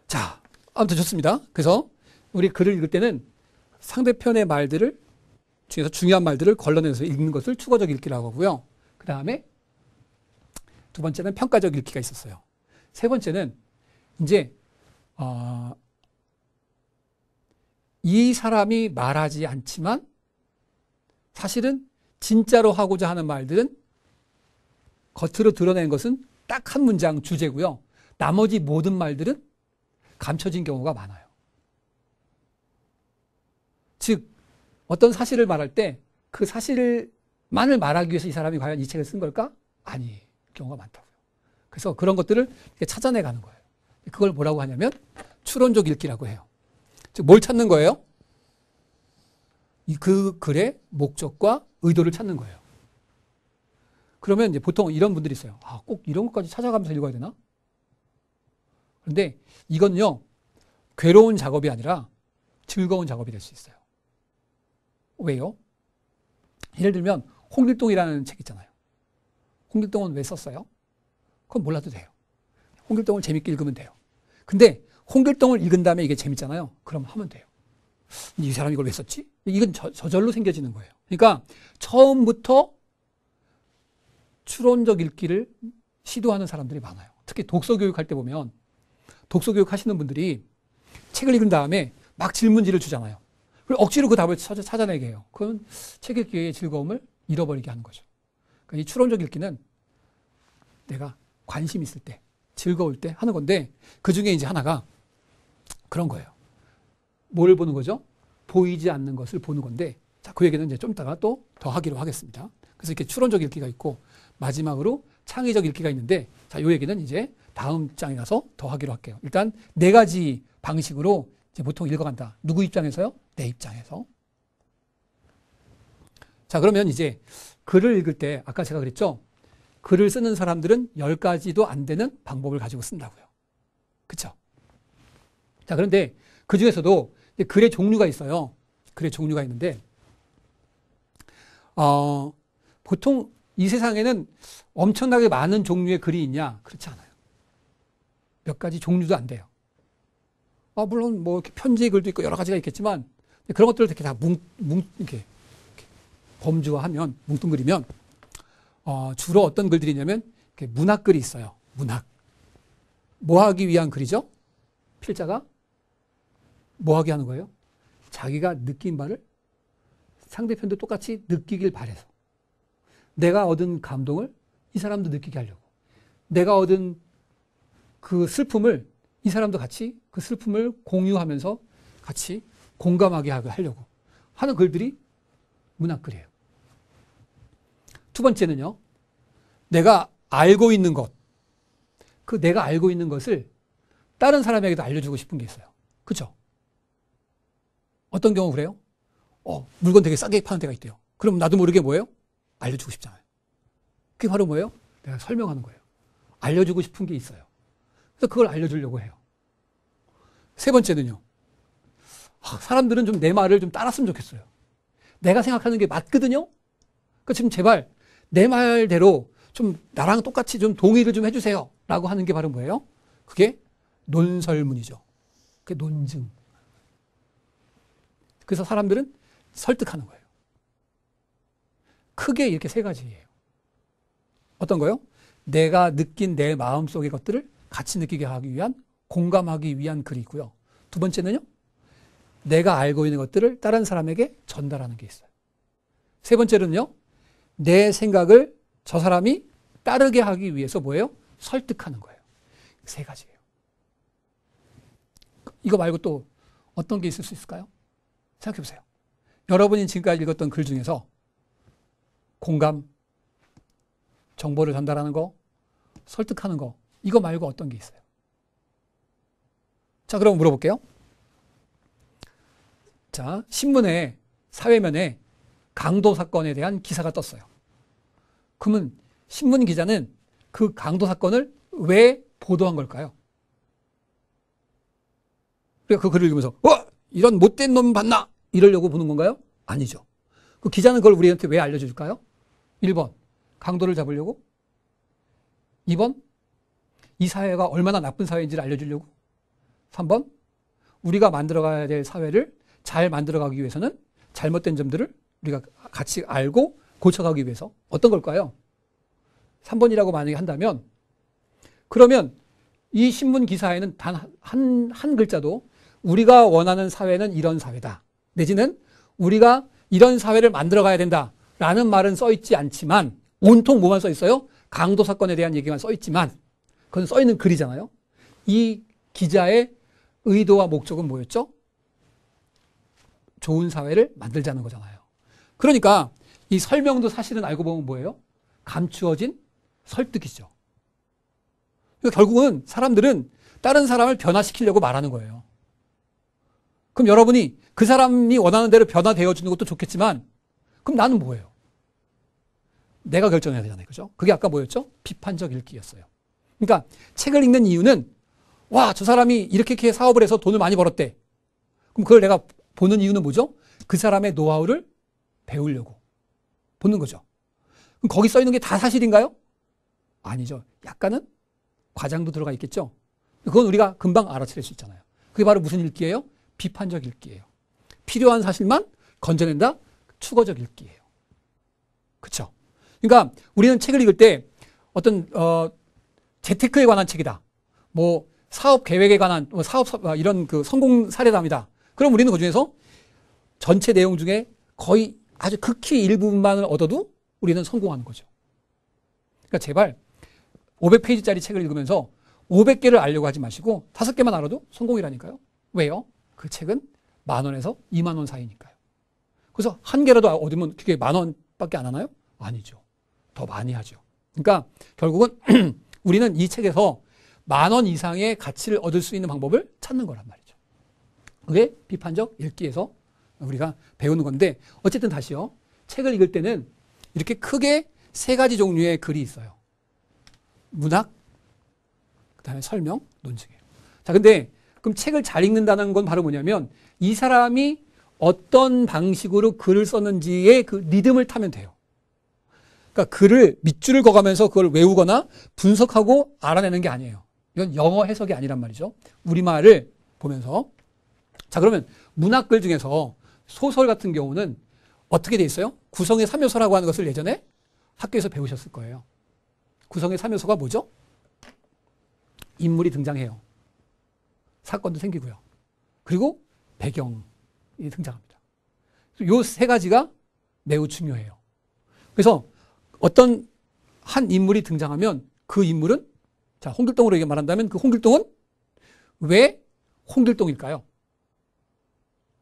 자, 아무튼 좋습니다. 그래서 우리 글을 읽을 때는 상대편의 말들을 중에서 중요한 말들을 걸러내서 읽는 것을 추가적 읽기라고 하고요. 그 다음에 두 번째는 평가적 읽기가 있었어요. 세 번째는 이제 어, 이 사람이 말하지 않지만 사실은 진짜로 하고자 하는 말들은 겉으로 드러낸 것은 딱 한 문장 주제고요. 나머지 모든 말들은 감춰진 경우가 많아요. 즉, 어떤 사실을 말할 때 그 사실만을 말하기 위해서 이 사람이 과연 이 책을 쓴 걸까? 아니, 경우가 많다고요. 그래서 그런 것들을 찾아내가는 거예요. 그걸 뭐라고 하냐면 추론적 읽기라고 해요. 뭘 찾는 거예요? 그 글의 목적과 의도를 찾는 거예요. 그러면 이제 보통 이런 분들이 있어요. 아, 꼭 이런 것까지 찾아가면서 읽어야 되나? 그런데 이건요, 괴로운 작업이 아니라 즐거운 작업이 될 수 있어요. 왜요? 예를 들면, 홍길동이라는 책 있잖아요. 홍길동은 왜 썼어요? 그건 몰라도 돼요. 홍길동을 재밌게 읽으면 돼요. 근데 홍길동을 읽은 다음에 이게 재밌잖아요. 그럼 하면 돼요. 이 사람이 이걸 왜 썼지? 이건 저, 저절로 생겨지는 거예요. 그러니까 처음부터 추론적 읽기를 시도하는 사람들이 많아요. 특히 독서 교육할 때 보면 독서 교육 하시는 분들이 책을 읽은 다음에 막 질문지를 주잖아요. 그리고 억지로 그 답을 찾아, 찾아내게 해요. 그건 책 읽기의 즐거움을 잃어버리게 하는 거죠. 그러니까 이 추론적 읽기는 내가 관심 있을 때, 즐거울 때 하는 건데 그 중에 이제 하나가 그런 거예요. 뭘 보는 거죠? 보이지 않는 것을 보는 건데 자, 그 얘기는 이제 좀 이따가 또 더 하기로 하겠습니다. 그래서 이렇게 추론적 읽기가 있고 마지막으로 창의적 읽기가 있는데 자, 요 얘기는 이제 다음 장에 가서 더 하기로 할게요. 일단 네 가지 방식으로 이제 보통 읽어간다. 누구 입장에서요? 내 입장에서. 자, 그러면 이제 글을 읽을 때 아까 제가 그랬죠? 글을 쓰는 사람들은 열가지도안 되는 방법을 가지고 쓴다고요. 그쵸? 자, 그런데 그 중에서도 글의 종류가 있어요. 글의 종류가 있는데, 어, 보통 이 세상에는 엄청나게 많은 종류의 글이 있냐? 그렇지 않아요. 몇 가지 종류도 안 돼요. 아, 물론 뭐 이렇게 편지의 글도 있고 여러 가지가 있겠지만 그런 것들을 이렇게 다 뭉, 뭉, 이렇게, 이렇게 범주화하면, 뭉뚱그리면 어, 주로 어떤 글들이냐면 문학 글이 있어요. 문학. 뭐 하기 위한 글이죠? 필자가 뭐하게 하는 거예요? 자기가 느낀 말을 상대편도 똑같이 느끼길 바래서 내가 얻은 감동을 이 사람도 느끼게 하려고 내가 얻은 그 슬픔을 이 사람도 같이 그 슬픔을 공유하면서 같이 공감하게 하려고 하는 글들이 문학글이에요. 두 번째는요. 내가 알고 있는 것. 그 내가 알고 있는 것을 다른 사람에게도 알려주고 싶은 게 있어요. 그렇죠? 어떤 경우 그래요? 어, 물건 되게 싸게 파는 데가 있대요. 그럼 나도 모르게 뭐예요? 알려주고 싶잖아요. 그게 바로 뭐예요? 내가 설명하는 거예요. 알려주고 싶은 게 있어요. 그래서 그걸 알려주려고 해요. 세 번째는요. 아, 사람들은 좀 내 말을 좀 따랐으면 좋겠어요. 내가 생각하는 게 맞거든요? 그러니까 지금 제발 내 말대로 좀 나랑 똑같이 좀 동의를 좀 해주세요. 라고 하는 게 바로 뭐예요? 그게 논설문이죠. 그게 논증. 그래서 사람들은 설득하는 거예요. 크게 이렇게 세 가지예요. 어떤 거요? 내가 느낀 내 마음 속의 것들을 같이 느끼게 하기 위한, 공감하기 위한 글이 있고요. 두 번째는요, 내가 알고 있는 것들을 다른 사람에게 전달하는 게 있어요. 세 번째는요, 내 생각을 저 사람이 따르게 하기 위해서 뭐예요? 설득하는 거예요. 세 가지예요. 이거 말고 또 어떤 게 있을 수 있을까요? 생각해 보세요. 여러분이 지금까지 읽었던 글 중에서 공감, 정보를 전달하는 거, 설득하는 거, 이거 말고 어떤 게 있어요? 자, 그럼 물어볼게요. 자, 신문에, 사회면에 강도 사건에 대한 기사가 떴어요. 그러면 신문 기자는 그 강도 사건을 왜 보도한 걸까요? 그러니까 그 글을 읽으면서, 어? 이런 못된 놈 봤나? 이러려고 보는 건가요? 아니죠. 그 기자는 그걸 우리한테 왜 알려줄까요? 1번, 강도를 잡으려고? 2번, 이 사회가 얼마나 나쁜 사회인지를 알려주려고? 3번, 우리가 만들어가야 될 사회를 잘 만들어가기 위해서는 잘못된 점들을 우리가 같이 알고 고쳐가기 위해서 어떤 걸까요? 3번이라고 만약에 한다면 그러면 이 신문 기사에는 단 한 한 글자도 우리가 원하는 사회는 이런 사회다. 내지는 우리가 이런 사회를 만들어가야 된다. 라는 말은 써있지 않지만 온통 뭐만 써있어요? 강도 사건에 대한 얘기만 써있지만 그건 써있는 글이잖아요. 이 기자의 의도와 목적은 뭐였죠? 좋은 사회를 만들자는 거잖아요. 그러니까 이 설명도 사실은 알고 보면 뭐예요? 감추어진 설득이죠. 그러니까 결국은 사람들은 다른 사람을 변화시키려고 말하는 거예요. 그럼 여러분이 그 사람이 원하는 대로 변화되어 주는 것도 좋겠지만 그럼 나는 뭐예요? 내가 결정해야 되잖아요. 그죠? 그게 아까 뭐였죠? 비판적 읽기였어요. 그러니까 책을 읽는 이유는 와, 저 사람이 이렇게 이렇게 사업을 해서 돈을 많이 벌었대. 그럼 그걸 내가 보는 이유는 뭐죠? 그 사람의 노하우를 배우려고 보는 거죠. 그럼 거기 써 있는 게 다 사실인가요? 아니죠. 약간은 과장도 들어가 있겠죠. 그건 우리가 금방 알아차릴 수 있잖아요. 그게 바로 무슨 읽기예요? 비판적 읽기예요. 필요한 사실만 건져낸다. 추거적 읽기예요. 그렇죠? 그러니까 우리는 책을 읽을 때 어떤 어, 재테크에 관한 책이다. 뭐 사업 계획에 관한 뭐 사업 아, 이런 그 성공 사례담이다. 그럼 우리는 그 중에서 전체 내용 중에 거의 아주 극히 일부분만을 얻어도 우리는 성공하는 거죠. 그러니까 제발 500페이지짜리 책을 읽으면서 500개를 알려고 하지 마시고 5개만 알아도 성공이라니까요. 왜요? 그 책은 만 원에서 이만원 사이니까요. 그래서 한 개라도 얻으면 그게 만 원밖에 안 하나요? 아니죠. 더 많이 하죠. 그러니까 결국은 [clears throat] 우리는 이 책에서 만 원 이상의 가치를 얻을 수 있는 방법을 찾는 거란 말이죠. 그게 비판적 읽기에서 우리가 배우는 건데 어쨌든 다시요. 책을 읽을 때는 이렇게 크게 세 가지 종류의 글이 있어요. 문학, 그 다음에 설명, 논증이에요. 자, 근데 그럼 책을 잘 읽는다는 건 바로 뭐냐면 이 사람이 어떤 방식으로 글을 썼는지의 그 리듬을 타면 돼요. 그러니까 글을 밑줄을 거가면서 그걸 외우거나 분석하고 알아내는 게 아니에요. 이건 영어 해석이 아니란 말이죠. 우리말을 보면서. 자, 그러면 문학글 중에서 소설 같은 경우는 어떻게 돼 있어요? 구성의 3요소라고 하는 것을 예전에 학교에서 배우셨을 거예요. 구성의 3요소가 뭐죠? 인물이 등장해요. 사건도 생기고요. 그리고 배경이 등장합니다. 요 세 가지가 매우 중요해요. 그래서 어떤 한 인물이 등장하면 그 인물은 자 홍길동으로 얘기 말한다면 그 홍길동은 왜 홍길동일까요?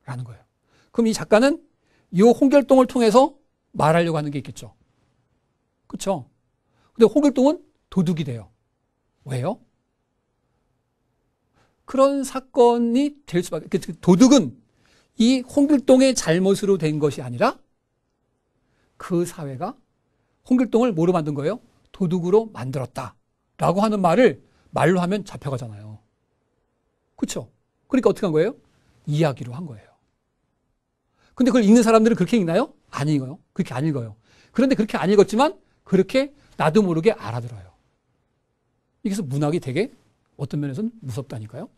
라는 거예요. 그럼 이 작가는 이 홍길동을 통해서 말하려고 하는 게 있겠죠. 그렇죠? 근데 홍길동은 도둑이 돼요. 왜요? 그런 사건이 될 수밖에 그, 그 도둑은 이 홍길동의 잘못으로 된 것이 아니라 그 사회가 홍길동을 뭐로 만든 거예요? 도둑으로 만들었다 라고 하는 말을 말로 하면 잡혀가잖아요 그렇죠? 그러니까 어떻게 한 거예요? 이야기로 한 거예요 근데 그걸 읽는 사람들은 그렇게 읽나요? 안 읽어요 그렇게 안 읽어요 그런데 그렇게 안 읽었지만 그렇게 나도 모르게 알아들어요 이래서 문학이 되게 어떤 면에서는 무섭다니까요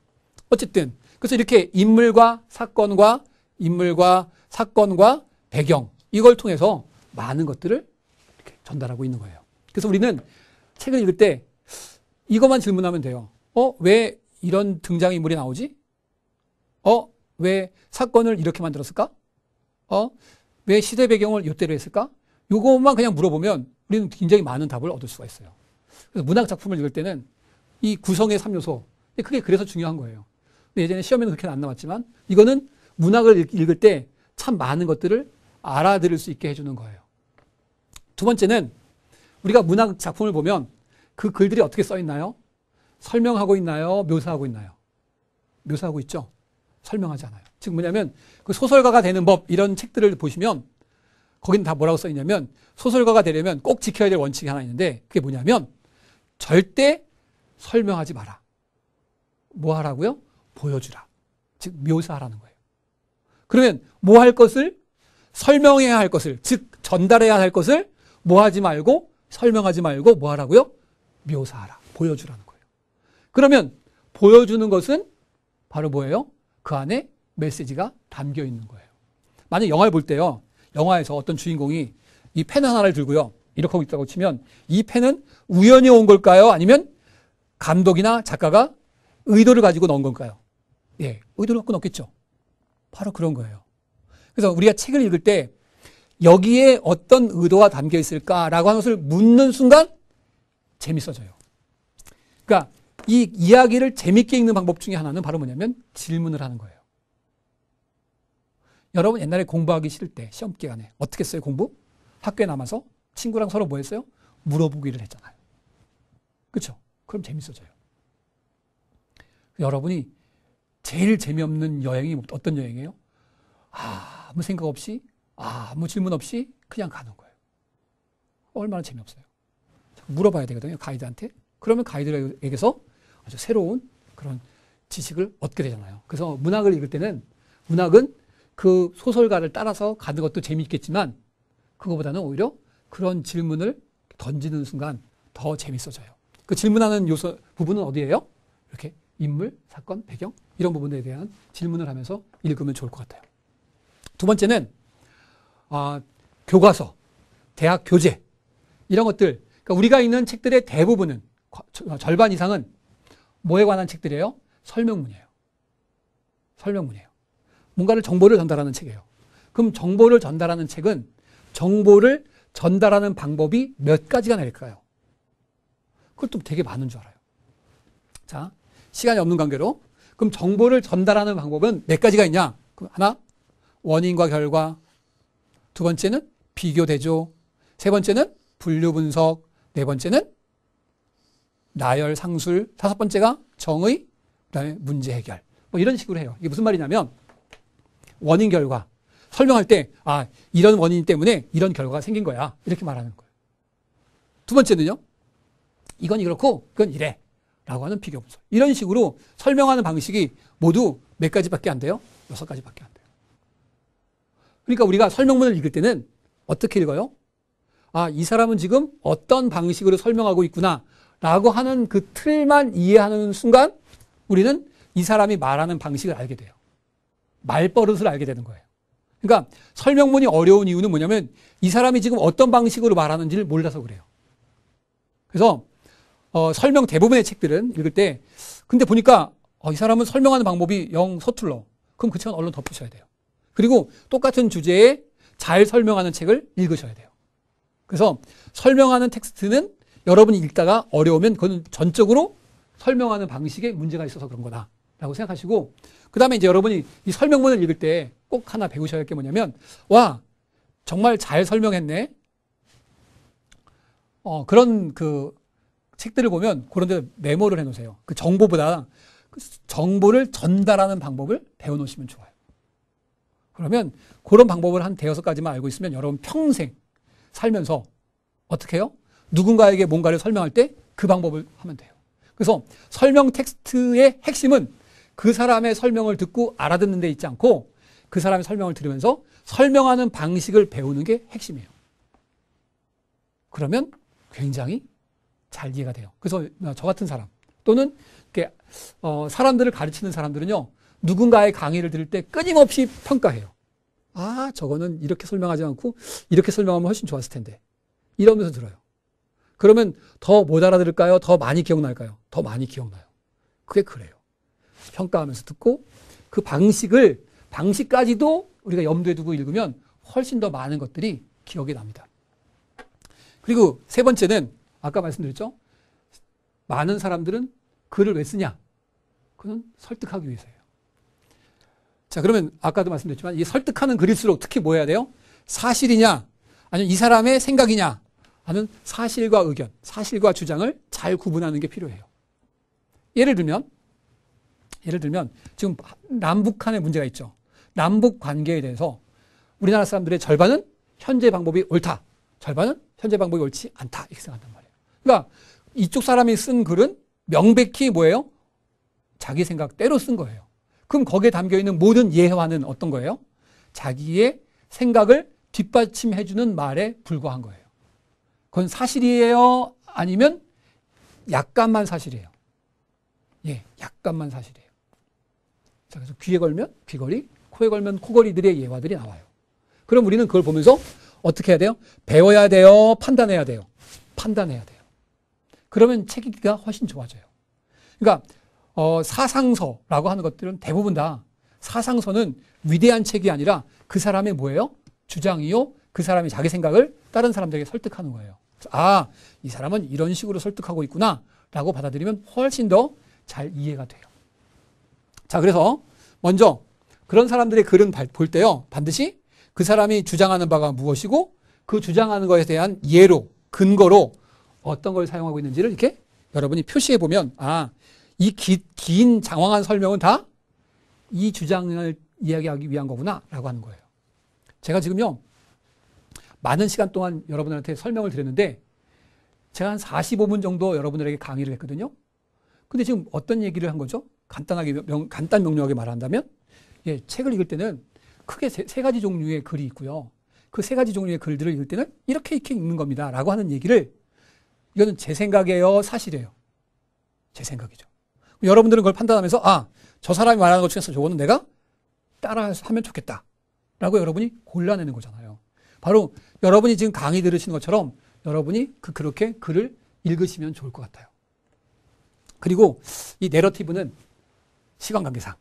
어쨌든 그래서 이렇게 인물과 사건과 인물과 사건과 배경 이걸 통해서 많은 것들을 전달하고 있는 거예요. 그래서 우리는 책을 읽을 때 이것만 질문하면 돼요. 어? 왜 이런 등장인물이 나오지? 어? 왜 사건을 이렇게 만들었을까? 어? 왜 시대 배경을 이때로 했을까? 이것만 그냥 물어보면 우리는 굉장히 많은 답을 얻을 수가 있어요. 그래서 문학 작품을 읽을 때는 이 구성의 3요소, 그게 그래서 중요한 거예요. 근데 예전에 시험에는 그렇게 안 나왔지만 이거는 문학을 읽을 때 참 많은 것들을 알아들을 수 있게 해주는 거예요. 두 번째는 우리가 문학 작품을 보면 그 글들이 어떻게 써 있나요? 설명하고 있나요? 묘사하고 있나요? 묘사하고 있죠? 설명하지 않아요. 즉 뭐냐면 그 소설가가 되는 법 이런 책들을 보시면 거긴 다 뭐라고 써 있냐면 소설가가 되려면 꼭 지켜야 될 원칙이 하나 있는데 그게 뭐냐면 절대 설명하지 마라. 뭐 하라고요? 보여주라. 즉 묘사하라는 거예요. 그러면 뭐 할 것을 설명해야 할 것을 즉 전달해야 할 것을 뭐 하지 말고 설명하지 말고 뭐 하라고요? 묘사하라. 보여주라는 거예요. 그러면 보여주는 것은 바로 뭐예요? 그 안에 메시지가 담겨 있는 거예요. 만약 영화를 볼 때요. 영화에서 어떤 주인공이 이 펜 하나를 들고요. 이렇게 하고 있다고 치면 이 펜은 우연히 온 걸까요? 아니면 감독이나 작가가 의도를 가지고 넣은 건가요? 예, 의도를 갖고 넣겠죠. 바로 그런 거예요. 그래서 우리가 책을 읽을 때 여기에 어떤 의도가 담겨 있을까라고 하는 것을 묻는 순간 재밌어져요. 그러니까 이 이야기를 재밌게 읽는 방법 중에 하나는 바로 뭐냐면 질문을 하는 거예요. 여러분 옛날에 공부하기 싫을 때 시험 기간에 어떻게 했어요 공부? 학교에 남아서 친구랑 서로 뭐 했어요? 물어보기를 했잖아요. 그렇죠? 그럼 재밌어져요. 여러분이 제일 재미없는 여행이 뭐 어떤 여행이에요? 아무 생각 없이 아무 질문 없이 그냥 가는 거예요. 얼마나 재미없어요. 물어봐야 되거든요. 가이드한테. 그러면 가이드에게서 아주 새로운 그런 지식을 얻게 되잖아요. 그래서 문학을 읽을 때는 문학은 그 소설가를 따라서 가는 것도 재미있겠지만 그거보다는 오히려 그런 질문을 던지는 순간 더 재밌어져요. 그 질문하는 요소 부분은 어디예요? 이렇게 인물, 사건, 배경 이런 부분에 대한 질문을 하면서 읽으면 좋을 것 같아요. 두 번째는 아, 교과서, 대학 교재 이런 것들 그러니까 우리가 읽는 책들의 대부분은 절반 이상은 뭐에 관한 책들이에요? 설명문이에요. 설명문이에요. 뭔가를 정보를 전달하는 책이에요. 그럼 정보를 전달하는 책은 정보를 전달하는 방법이 몇 가지가 될까요? 그것도 되게 많은 줄 알아요. 자, 시간이 없는 관계로. 그럼 정보를 전달하는 방법은 몇 가지가 있냐? 하나, 원인과 결과. 두 번째는 비교 대조. 세 번째는 분류 분석. 네 번째는 나열 상술. 다섯 번째가 정의. 그다음에 문제 해결. 뭐 이런 식으로 해요. 이게 무슨 말이냐면 원인 결과 설명할 때 아, 이런 원인 때문에 이런 결과가 생긴 거야. 이렇게 말하는 거예요. 두 번째는요. 이건 이렇고 그건 이래. 라고 하는 비교분석. 이런 식으로 설명하는 방식이 모두 몇 가지밖에 안 돼요? 여섯 가지밖에 안 돼요. 그러니까 우리가 설명문을 읽을 때는 어떻게 읽어요? 아, 이 사람은 지금 어떤 방식으로 설명하고 있구나 라고 하는 그 틀만 이해하는 순간 우리는 이 사람이 말하는 방식을 알게 돼요. 말버릇을 알게 되는 거예요. 그러니까 설명문이 어려운 이유는 뭐냐면 이 사람이 지금 어떤 방식으로 말하는지를 몰라서 그래요. 그래서 어, 설명 대부분의 책들은 읽을 때 근데 보니까 어, 이 사람은 설명하는 방법이 영 서툴러. 그럼 그 책은 얼른 덮으셔야 돼요. 그리고 똑같은 주제에 잘 설명하는 책을 읽으셔야 돼요. 그래서 설명하는 텍스트는 여러분이 읽다가 어려우면 그건 전적으로 설명하는 방식에 문제가 있어서 그런 거다라고 생각하시고 그 다음에 이제 여러분이 이 설명문을 읽을 때 꼭 하나 배우셔야 할 게 뭐냐면 와 정말 잘 설명했네 어, 그런 그 책들을 보면 그런 데 메모를 해 놓으세요. 그 정보보다 그 정보를 전달하는 방법을 배워 놓으시면 좋아요. 그러면 그런 방법을 한 대여섯 가지만 알고 있으면 여러분 평생 살면서 어떻게 해요? 누군가에게 뭔가를 설명할 때 그 방법을 하면 돼요. 그래서 설명 텍스트의 핵심은 그 사람의 설명을 듣고 알아듣는 데 있지 않고 그 사람의 설명을 들으면서 설명하는 방식을 배우는 게 핵심이에요. 그러면 굉장히 잘 이해가 돼요. 그래서 어, 저 같은 사람 또는 이렇게 어, 사람들을 가르치는 사람들은요. 누군가의 강의를 들을 때 끊임없이 평가해요. 아, 저거는 이렇게 설명하지 않고 이렇게 설명하면 훨씬 좋았을 텐데. 이러면서 들어요. 그러면 더 못 알아들을까요? 더 많이 기억날까요? 더 많이 기억나요. 그게 그래요. 평가하면서 듣고 그 방식을 방식까지도 우리가 염두에 두고 읽으면 훨씬 더 많은 것들이 기억에 납니다. 그리고 세 번째는 아까 말씀드렸죠? 많은 사람들은 글을 왜 쓰냐? 그건 설득하기 위해서예요. 자, 그러면 아까도 말씀드렸지만 이 설득하는 글일수록 특히 뭐 해야 돼요? 사실이냐? 아니면 이 사람의 생각이냐? 하는 사실과 의견, 사실과 주장을 잘 구분하는 게 필요해요. 예를 들면, 예를 들면 지금 남북한의 문제가 있죠. 남북 관계에 대해서 우리나라 사람들의 절반은 현재 방법이 옳다. 절반은 현재 방법이 옳지 않다. 이렇게 생각한단 말이에요. 그러니까 이쪽 사람이 쓴 글은 명백히 뭐예요? 자기 생각대로 쓴 거예요. 그럼 거기에 담겨 있는 모든 예화는 어떤 거예요? 자기의 생각을 뒷받침해주는 말에 불과한 거예요. 그건 사실이에요? 아니면 약간만 사실이에요? 예, 약간만 사실이에요. 자, 그래서 귀에 걸면 귀걸이, 코에 걸면 코걸이들의 예화들이 나와요. 그럼 우리는 그걸 보면서 어떻게 해야 돼요? 배워야 돼요? 판단해야 돼요? 판단해야 돼요. 그러면 책 읽기가 훨씬 좋아져요. 그러니까 어, 사상서라고 하는 것들은 대부분 다 사상서는 위대한 책이 아니라 그 사람의 뭐예요? 주장이요. 그 사람이 자기 생각을 다른 사람들에게 설득하는 거예요. 아, 이 사람은 이런 식으로 설득하고 있구나 라고 받아들이면 훨씬 더 잘 이해가 돼요. 자, 그래서 먼저 그런 사람들의 글은 볼 때요. 반드시 그 사람이 주장하는 바가 무엇이고 그 주장하는 것에 대한 예로, 근거로 어떤 걸 사용하고 있는지를 이렇게 여러분이 표시해 보면 아, 이 긴 장황한 설명은 다 이 주장을 이야기하기 위한 거구나 라고 하는 거예요. 제가 지금요. 많은 시간 동안 여러분들한테 설명을 드렸는데 제가 한 45분 정도 여러분들에게 강의를 했거든요. 근데 지금 어떤 얘기를 한 거죠? 간단하게 명, 간단 명료하게 말한다면 예, 책을 읽을 때는 크게 세, 세 가지 종류의 글이 있고요. 그 세 가지 종류의 글들을 읽을 때는 이렇게 이렇게 읽는 겁니다라고 하는 얘기를 이거는 제 생각이에요, 사실이에요. 제 생각이죠. 여러분들은 그걸 판단하면서 아, 저 사람이 말하는 것 중에서 저거는 내가 따라하면 좋겠다. 라고 여러분이 골라내는 거잖아요. 바로 여러분이 지금 강의 들으시는 것처럼 여러분이 그 그렇게 글을 읽으시면 좋을 것 같아요. 그리고 이 내러티브는 시간 관계상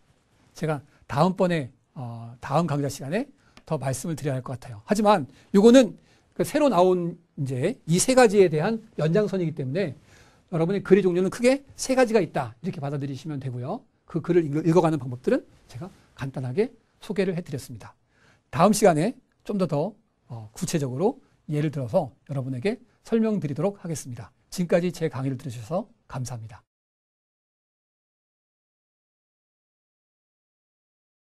제가 다음번에 어, 다음 강좌 시간에 더 말씀을 드려야 할 것 같아요. 하지만 이거는 그러니까 새로 나온 이제 이 세 가지에 대한 연장선이기 때문에 여러분의 글의 종류는 크게 세 가지가 있다. 이렇게 받아들이시면 되고요. 그 글을 읽어가는 방법들은 제가 간단하게 소개를 해드렸습니다. 다음 시간에 좀 더더 어, 구체적으로 예를 들어서 여러분에게 설명드리도록 하겠습니다. 지금까지 제 강의를 들으셔서 감사합니다.